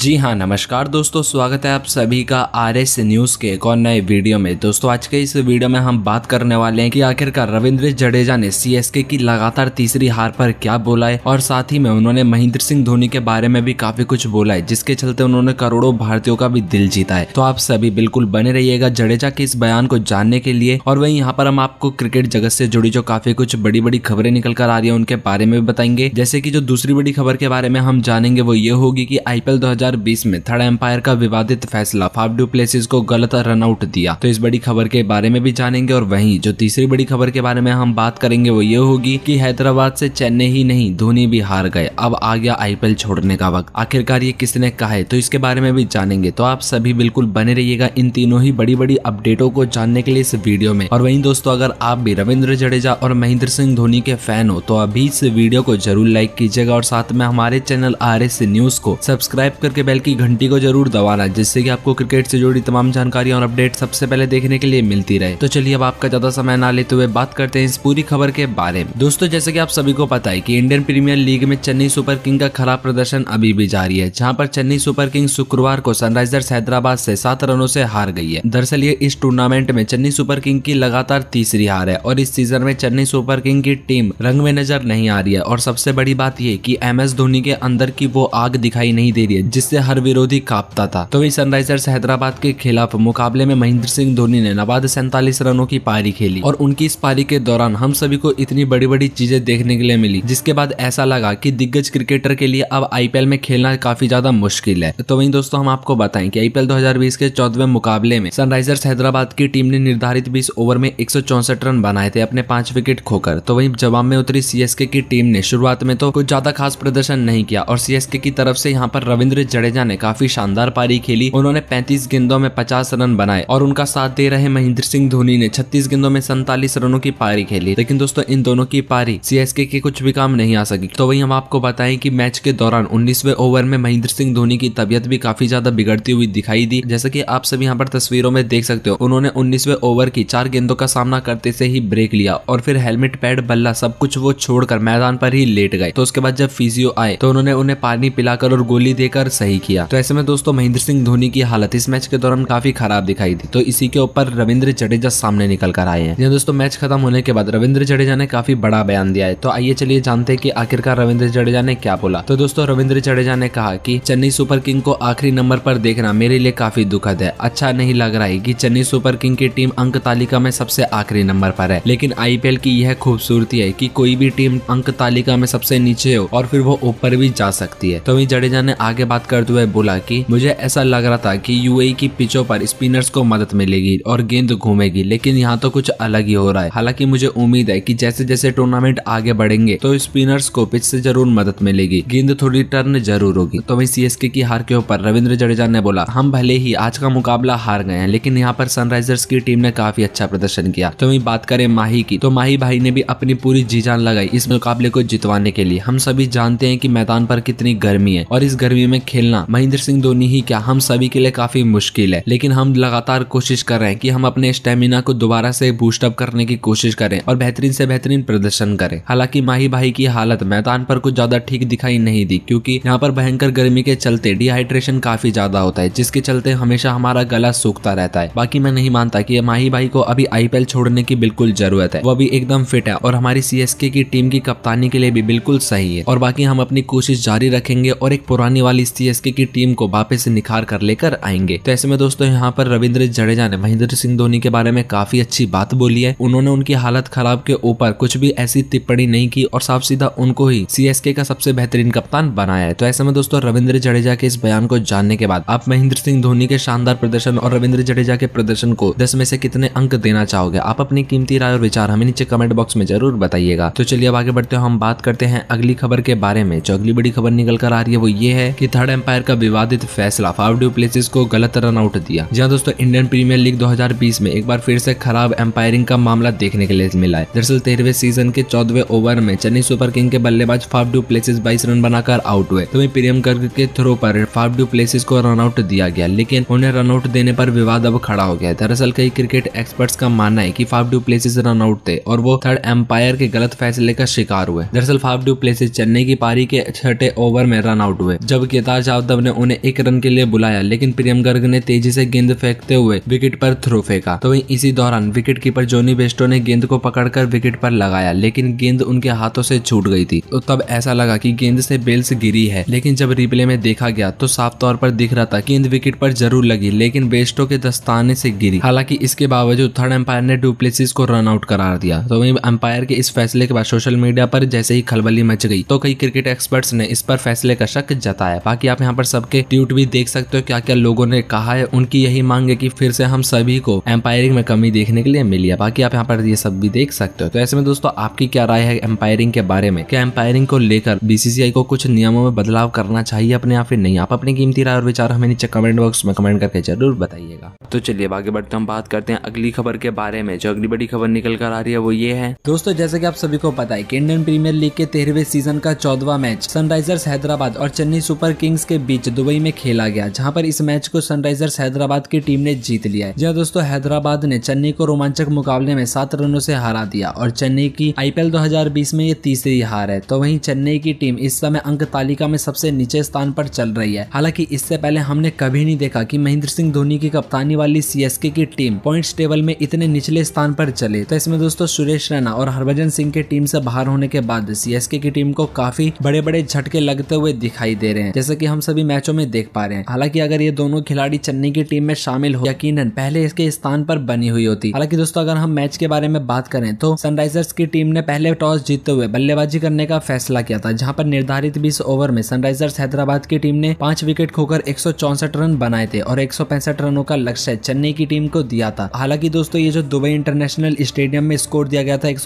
जी हाँ नमस्कार दोस्तों स्वागत है आप सभी का आर एस न्यूज़ के एक और नए वीडियो में दोस्तों आज के इस वीडियो में हम बात करने वाले हैं कि आखिरकार रविंद्र जडेजा ने के की लगातार तीसरी हार पर क्या बोला है और साथ ही में उन्होंने महेंद्र सिंह धोनी के बारे में भी काफी कुछ बोला है जिसके चलते उन्होंने करोड़ों भारतीयों का भी दिल जीता है तो आप सभी बिल्कुल बने रहिएगा जडेजा के इस बयान को जानने के लिए और वही यहाँ पर हम आपको क्रिकेट जगत से जुड़ी जो काफी कुछ बड़ी बड़ी खबरें निकल कर आ रही है उनके बारे में भी बताएंगे जैसे की जो दूसरी बड़ी खबर के बारे में हम जानेंगे वो ये होगी की आईपीएल दो 2020 में थर्ड एम्पायर का विवादित फैसला फाइव डू प्लेसिस को गलत रनआउट दिया तो इस बड़ी खबर के बारे में भी जानेंगे और वहीं जो तीसरी बड़ी खबर के बारे में हम बात करेंगे वो ये होगी कि हैदराबाद से चेन्नई ही नहीं धोनी भी हार गए अब आ गया आईपीएल छोड़ने का वक्त आखिरकार ये किसने कहा है तो इसके बारे में भी जानेंगे तो आप सभी बिल्कुल बने रहिएगा इन तीनों ही बड़ी बड़ी अपडेटों को जानने के लिए इस वीडियो में और वही दोस्तों अगर आप भी रविंद्र जडेजा और महेंद्र सिंह धोनी के फैन हो तो अभी इस वीडियो को जरूर लाइक कीजिएगा और साथ में हमारे चैनल आर न्यूज को सब्सक्राइब कर करके बेल की घंटी को जरूर दबाना जिससे कि आपको क्रिकेट से जुड़ी तमाम जानकारी और अपडेट सबसे पहले देखने के लिए मिलती रहे तो चलिए अब आपका ज्यादा समय ना लेते हुए बात करते हैं इस पूरी खबर के बारे में दोस्तों जैसे की आप सभी को पता है की इंडियन प्रीमियर लीग में चेन्नई सुपर किंग का खराब प्रदर्शन अभी भी जारी है जहाँ पर चेन्नई सुपर किंग शुक्रवार को सनराइजर्स हैदराबाद से सात रनों से हार गई है दरअसल ये इस टूर्नामेंट में चेन्नई सुपर किंग की लगातार तीसरी हार है और इस सीजन में चेन्नई सुपर किंग की टीम रंग में नजर नहीं आ रही है और सबसे बड़ी बात यह की एम एस धोनी के अंदर की वो आग दिखाई नहीं दे रही है जिससे हर विरोधी कांपता था तो वही सनराइजर्स हैदराबाद के खिलाफ मुकाबले में महेंद्र सिंह धोनी ने नवाद सैंतालीस रनों की पारी खेली और उनकी इस पारी के दौरान हम सभी को इतनी बड़ी बड़ी चीजें देखने के लिए मिली जिसके बाद ऐसा लगा की दिग्गज क्रिकेटर के लिए अब आई में खेलना काफी ज्यादा मुश्किल है तो वही दोस्तों हम आपको बताए की आई पी के चौदवे मुकाबले में सनराइजर्स हैदराबाद की टीम ने निर्धारित बीस ओवर में एक रन बनाए थे अपने पांच विकेट खोकर तो वही जवाब में उतरी सीएसके की टीम ने शुरुआत में तो कुछ ज्यादा खास प्रदर्शन नहीं किया और सीएसके की तरफ से यहाँ पर रविंद्र सूर्य जडेजा ने काफी शानदार पारी खेली उन्होंने पैंतीस गेंदों में पचास रन बनाए और उनका साथ दे रहे महेंद्र सिंह धोनी ने छत्तीस गेंदों में सैतालीस रनों की पारी खेली लेकिन दोस्तों इन दोनों की पारी सीएसके के कुछ भी काम नहीं आ सकी तो वही हम आपको बताएं कि मैच के दौरान उन्नीसवे ओवर में महेंद्र सिंह धोनी की तबियत भी काफी ज्यादा बिगड़ती हुई दिखाई दी जैसे की आप सभी यहाँ पर तस्वीरों में देख सकते हो उन्होंने उन्नीसवे ओवर की चार गेंदों का सामना करते से ही ब्रेक लिया और फिर हेलमेट पैड बल्ला सब कुछ वो छोड़कर मैदान पर ही लेट गए तो उसके बाद जब फिजियो आए तो उन्होंने उन्हें पानी पिलाकर और गोली देकर सही किया तो ऐसे में दोस्तों महेंद्र सिंह धोनी की हालत इस मैच के दौरान काफी खराब दिखाई थी तो इसी के ऊपर रविंद्र जडेजा सामने निकल कर आए हैं दोस्तों मैच खत्म होने के बाद रविंद्र जडेजा ने काफी बड़ा बयान दिया है तो आइए चलिए जानते हैं कि आखिरकार रविंद्र जडेजा ने क्या बोला तो दोस्तों रविंद्र जडेजा ने कहा कि चेन्नई सुपर किंग को आखिरी नंबर पर देखना मेरे लिए काफी दुखद है अच्छा नहीं लग रहा है की चेन्नई सुपर किंग की टीम अंक तालिका में सबसे आखिरी नंबर पर है लेकिन आईपीएल की यह खूबसूरती है कि कोई भी टीम अंक तालिका में सबसे नीचे हो और फिर वो ऊपर भी जा सकती है तो वही जडेजा ने आगे बात बात करते हुए बोला कि मुझे ऐसा लग रहा था कि यूएई की पिचों पर स्पिनर्स को मदद मिलेगी और गेंद घूमेगी लेकिन यहाँ तो कुछ अलग ही हो रहा है हालांकि मुझे उम्मीद है कि जैसे जैसे टूर्नामेंट आगे बढ़ेंगे तो स्पिनर्स को पिच से जरूर मदद मिलेगी गेंद थोड़ी टर्न जरूर होगी तो वही सी की हार के ऊपर रविंद्र जडेजा ने बोला हम भले ही आज का मुकाबला हार गए हैं लेकिन यहाँ पर सनराइजर्स की टीम ने काफी अच्छा प्रदर्शन किया तो वही बात करें माही की तो माही भाई ने भी अपनी पूरी जी जान लगाई इस मुकाबले को जितवाने के लिए हम सभी जानते हैं कि मैदान पर कितनी गर्मी है और इस गर्मी में खेलना महेंद्र सिंह धोनी ही क्या हम सभी के लिए काफी मुश्किल है लेकिन हम लगातार कोशिश कर रहे हैं कि हम अपने स्टेमिना को दोबारा से बूस्टअप करने की कोशिश करें और बेहतरीन से बेहतरीन प्रदर्शन करें हालांकि माही भाई की हालत मैदान पर कुछ ज्यादा ठीक दिखाई नहीं दी क्योंकि यहाँ पर भयंकर गर्मी के चलते डिहाइड्रेशन काफी ज्यादा होता है जिसके चलते हमेशा हमारा गला सूखता रहता है बाकी मैं नहीं मानता की माही भाई को अभी आईपीएल छोड़ने की बिल्कुल जरूरत है वो अभी एकदम फिट है और हमारी सी की टीम की कप्तानी के लिए भी बिल्कुल सही है और बाकी हम अपनी कोशिश जारी रखेंगे और एक पुरानी वाली सीएसके की टीम को वापस निखार कर लेकर आएंगे तो ऐसे में दोस्तों यहाँ पर रविंद्र जडेजा ने महेंद्र सिंह धोनी के बारे में काफी अच्छी बात बोली है उन्होंने उनकी हालत खराब के ऊपर कुछ भी ऐसी टिप्पणी नहीं की और साफ सीधा उनको ही सीएसके का सबसे बेहतरीन कप्तान बनाया है तो ऐसे में दोस्तों रविंद्र जडेजा के इस बयान को जानने के बाद आप महेंद्र सिंह धोनी के शानदार प्रदर्शन और रविंद्र जडेजा के प्रदर्शन को दस में से कितने अंक देना चाहोगे आप अपनी कीमती राय और विचार हमें नीचे कमेंट बॉक्स में जरूर बताइएगा तो चलिए अब आगे बढ़ते हो हम बात करते हैं अगली खबर के बारे में जो अगली बड़ी खबर निकल कर आ रही है वो ये है की थर्ड एम्पायर का विवादित फैसला फाइव डू प्लेसिस को गलत रन आउट दिया जहां दोस्तों इंडियन प्रीमियर लीग 2020 में एक बार फिर से खराब एम्पायरिंग का मामला देखने के लिए मिला है दरअसल तेरहवे सीजन के चौदवे ओवर में चेन्नई सुपर किंग के बल्लेबाज फाइव डू प्लेसिस बाईस रन बनाकर आउट हुए तो प्रियम गर्ग के थ्रो पर फाइव डू प्लेसिस को रन आउट दिया गया लेकिन उन्हें रन आउट देने पर विवाद अब खड़ा हो गया दरअसल कई क्रिकेट एक्सपर्ट्स का मानना है की Faf du Plessis run out थे और वो थर्ड एम्पायर के गलत फैसले का शिकार हुए दरअसल फाइव डू प्लेसेज चेन्नई की पारी के छठे ओवर में रन आउट हुए जब केताज ईशान यादव ने उन्हें एक रन के लिए बुलाया लेकिन प्रियम गर्ग ने तेजी से गेंद फेंकते हुए विकेट पर थ्रो फेंका तो वही इसी दौरान विकेट कीपर जोनी बेस्टो ने गेंद को पकड़कर विकेट पर लगाया लेकिन गेंद उनके हाथों से छूट गई थी तो तब ऐसा लगा कि गेंद से बेल्स गिरी है लेकिन जब रिप्ले में देखा गया तो साफ तौर पर दिख रहा था गेंद विकेट पर जरूर लगी लेकिन बेस्टो के दस्ताने से गिरी हालांकि इसके बावजूद थर्ड अंपायर ने डुप्लेसिस को रन आउट करार दिया तो वही अंपायर के इस फैसले के बाद सोशल मीडिया पर जैसे ही खलबली मच गई तो कई क्रिकेट एक्सपर्ट्स ने इस पर फैसले का शक जताया बाकी आप यहाँ पर सबके ट्वीट भी देख सकते हो क्या क्या लोगों ने कहा है उनकी यही मांग है कि फिर से हम सभी को एम्पायरिंग में कमी देखने के लिए मिली है बाकी आप यहाँ पर ये सब भी देख सकते हो तो ऐसे में दोस्तों आपकी क्या राय है एम्पायरिंग के बारे में क्या एम्पायरिंग को लेकर बीसीसीआई को कुछ नियमों में बदलाव करना चाहिए अपने या फिर नहीं आप अपनी कीमती राय और विचार हमें नीचे कमेंट बॉक्स में कमेंट करके जरूर बताइएगा तो चलिए आगे बढ़ते हम बात करते हैं अगली खबर के बारे में जो अगली बड़ी खबर निकल कर आ रही है वो ये है दोस्तों जैसे की आप सभी को पता है की इंडियन प्रीमियर लीग के तेरहवें सीजन का चौदवा मैच सनराइजर्स हैदराबाद और चेन्नई सुपर किंग किंग्स के बीच दुबई में खेला गया जहां पर इस मैच को सनराइजर्स हैदराबाद की टीम ने जीत लिया है जहाँ दोस्तों हैदराबाद ने चेन्नई को रोमांचक मुकाबले में सात रनों से हरा दिया और चेन्नई की आईपीएल 2020 में ये तीसरी हार है तो वहीं चेन्नई की टीम इस समय अंक तालिका में सबसे नीचे स्थान पर चल रही है हालांकि इससे पहले हमने कभी नहीं देखा की महेंद्र सिंह धोनी की कप्तानी वाली सीएसके की टीम पॉइंट टेबल में इतने निचले स्थान पर चले तो इसमें दोस्तों सुरेश रैना और हरभजन सिंह के टीम से बाहर होने के बाद सीएसके की टीम को काफी बड़े बड़े झटके लगते हुए दिखाई दे रहे हैं जैसे कि हम सभी मैचों में देख पा रहे हैं हालांकि अगर ये दोनों खिलाड़ी चेन्नई की टीम में शामिल हो यकीन पहले इसके स्थान पर बनी हुई होती हालांकि दोस्तों अगर हम मैच के बारे में बात करें तो सनराइजर्स की टीम ने पहले टॉस जीतते हुए बल्लेबाजी करने का फैसला किया था जहाँ पर निर्धारित बीस ओवर में सनराइजर्स हैदराबाद की टीम ने पांच विकेट खोकर एक रन बनाए थे और एक रनों का लक्ष्य चेन्नई की टीम को दिया था हालांकि दोस्तों ये जो दुबई इंटरनेशनल स्टेडियम में स्कोर दिया गया था एक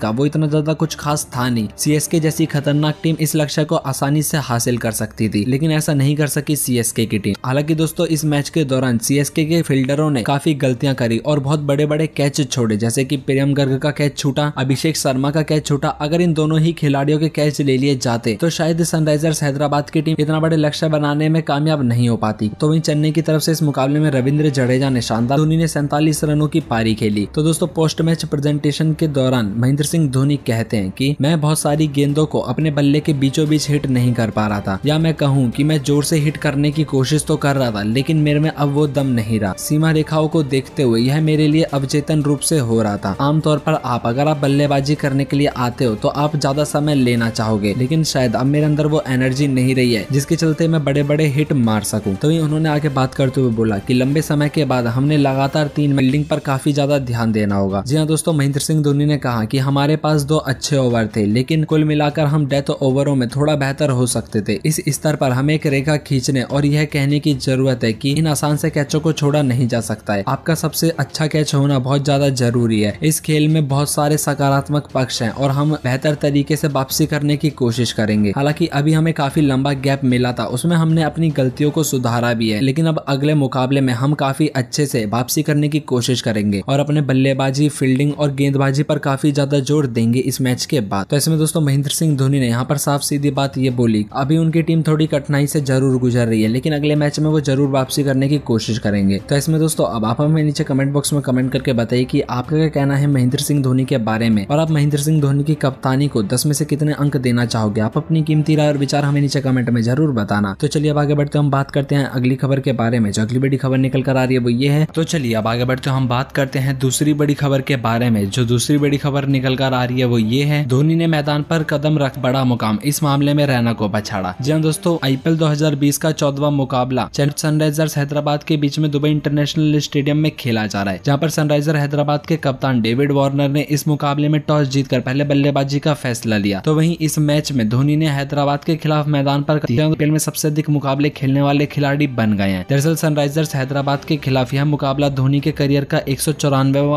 का वो इतना ज्यादा कुछ खास था नहीं सी जैसी खतरनाक टीम इस लक्ष्य को आसानी से हासिल कर सकती थी लेकिन ऐसा नहीं कर सकी सी की टीम हालांकि दोस्तों इस मैच के दौरान सी के फील्डरों ने काफी गलतियां करी और बहुत बड़े बड़े कैच छोड़े जैसे की प्रियम गर्ग का कैच छूटा अभिषेक शर्मा का कैच छूटा अगर इन दोनों ही खिलाड़ियों के कैच ले लिए जाते तो शायद सनराइजर्स हैदराबाद की टीम इतना बड़े लक्ष्य बनाने में कामयाब नहीं हो पाती तो वही चेन्नई की तरफ से इस मुकाबले में रविंद्र जडेजा ने शानदार धोनी ने सैंतालीस रनों की पारी खेली तो दोस्तों पोस्ट मैच प्रेजेंटेशन के दौरान महेंद्र सिंह धोनी कहते हैं कि मैं बहुत सारी गेंदों को अपने बल्ले के बीचों बीच हिट नहीं कर पा रहा था या मैं कहूँ हूँ कि मैं जोर से हिट करने की कोशिश तो कर रहा था लेकिन मेरे में अब वो दम नहीं रहा सीमा रेखाओं को देखते हुए यह मेरे लिए अवचेतन रूप से हो रहा था आमतौर पर आप अगर आप बल्लेबाजी करने के लिए आते हो तो आप ज्यादा समय लेना चाहोगे लेकिन शायद अब मेरे अंदर वो एनर्जी नहीं रही है जिसके चलते मैं बड़े बड़े हिट मार सकूँ तभी तो उन्होंने आगे बात करते हुए बोला की लंबे समय के बाद हमने लगातार तीन बिल्डिंग पर काफी ज्यादा ध्यान देना होगा जी हाँ दोस्तों महेंद्र सिंह धोनी ने कहा की हमारे पास दो अच्छे ओवर थे लेकिन कुल मिलाकर हम डेथ ओवरों में थोड़ा बेहतर हो सकते थे इस स्तर पर हमें एक रेखा खींचने और यह कहने की जरूरत है कि इन आसान से कैचों को छोड़ा नहीं जा सकता है आपका सबसे अच्छा कैच होना बहुत ज्यादा जरूरी है इस खेल में बहुत सारे सकारात्मक पक्ष हैं और हम बेहतर तरीके से वापसी करने की कोशिश करेंगे हालांकि अभी हमें काफी लंबा गैप मिला था उसमें हमने अपनी गलतियों को सुधारा भी है लेकिन अब अगले मुकाबले में हम काफी अच्छे से वापसी करने की कोशिश करेंगे और अपने बल्लेबाजी फील्डिंग और गेंदबाजी पर काफी ज्यादा जोर देंगे इस मैच के बाद तो ऐसे में दोस्तों महेंद्र सिंह धोनी ने यहाँ पर साफ सीधी बात ये बोली अभी उनकी टीम थोड़ी कठिनाई से जरूर गुजर रही है लेकिन अगले मैच में वो जरूर वापसी करने की कोशिश करेंगे तो इसमें दोस्तों अब आप हमें नीचे कमेंट बॉक्स में कमेंट करके बताइए कि आपका क्या कहना है महेंद्र सिंह धोनी के बारे में और आप महेंद्र सिंह धोनी की कप्तानी को दस में से कितने अंक देना चाहोगे आप अपनी कीमती राय और विचार हमें नीचे कमेंट में जरूर बताना तो चलिए अब आगे बढ़ते हम बात करते हैं अगली खबर के बारे में जो अगली बड़ी खबर निकल कर आ रही है वो ये है तो चलिए अब आगे बढ़ते हम बात करते हैं दूसरी बड़ी खबर के बारे में जो दूसरी बड़ी खबर निकल कर आ रही है वो ये है धोनी ने मैदान पर कदम रख बड़ा मुकाम इस मामले में रैना को पछाड़ा जी हाँ दोस्तों आई आईपीएल 2020 का चौदवा मुकाबला सनराइजर्स हैदराबाद के बीच में दुबई इंटरनेशनल स्टेडियम में खेला जा रहा है जहाँ पर सनराइजर हैदराबाद के कप्तान डेविड वार्नर ने इस मुकाबले में टॉस जीतकर पहले बल्लेबाजी का फैसला लिया तो वहीं इस मैच में धोनी ने हैदराबाद के खिलाफ मैदान पर आईपीएल में सबसे अधिक मुकाबले खेलने वाले खिलाड़ी बन गए हैं दरअसल सनराइजर्स हैदराबाद के खिलाफ यह मुकाबला धोनी के करियर का एक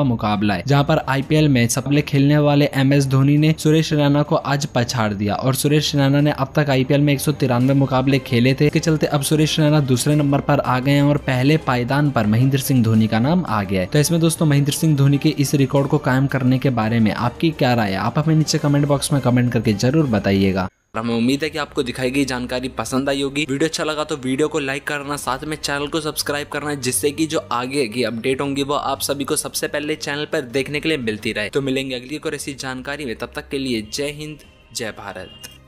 मुकाबला है जहाँ पर आईपीएल में सबले खेलने वाले एम धोनी ने सुरेश रैना को आज पछाड़ दिया और सुरेश रैना ने अब तक आईपीएल में एक मुकाबले मुकाबले खेले थे इसके चलते अब सुरेश रैना दूसरे नंबर पर आ गए और पहले पायदान पर महेंद्र सिंह धोनी का नाम आ गया है तो इसमें दोस्तों महेंद्र सिंह धोनी के इस रिकॉर्ड को कायम करने के बारे में आपकी क्या राय है आप हमें नीचे कमेंट बॉक्स में कमेंट करके जरूर बताइएगा हमें उम्मीद है कि आपको दिखाई गई जानकारी पसंद आई होगी वीडियो अच्छा लगा तो वीडियो को लाइक करना साथ में चैनल को सब्सक्राइब करना जिससे कि जो आगे की अपडेट होंगी वो आप सभी को सबसे पहले चैनल पर देखने के लिए मिलती रहे तो मिलेंगे अगली और ऐसी जानकारी में तब तक के लिए जय हिंद जय भारत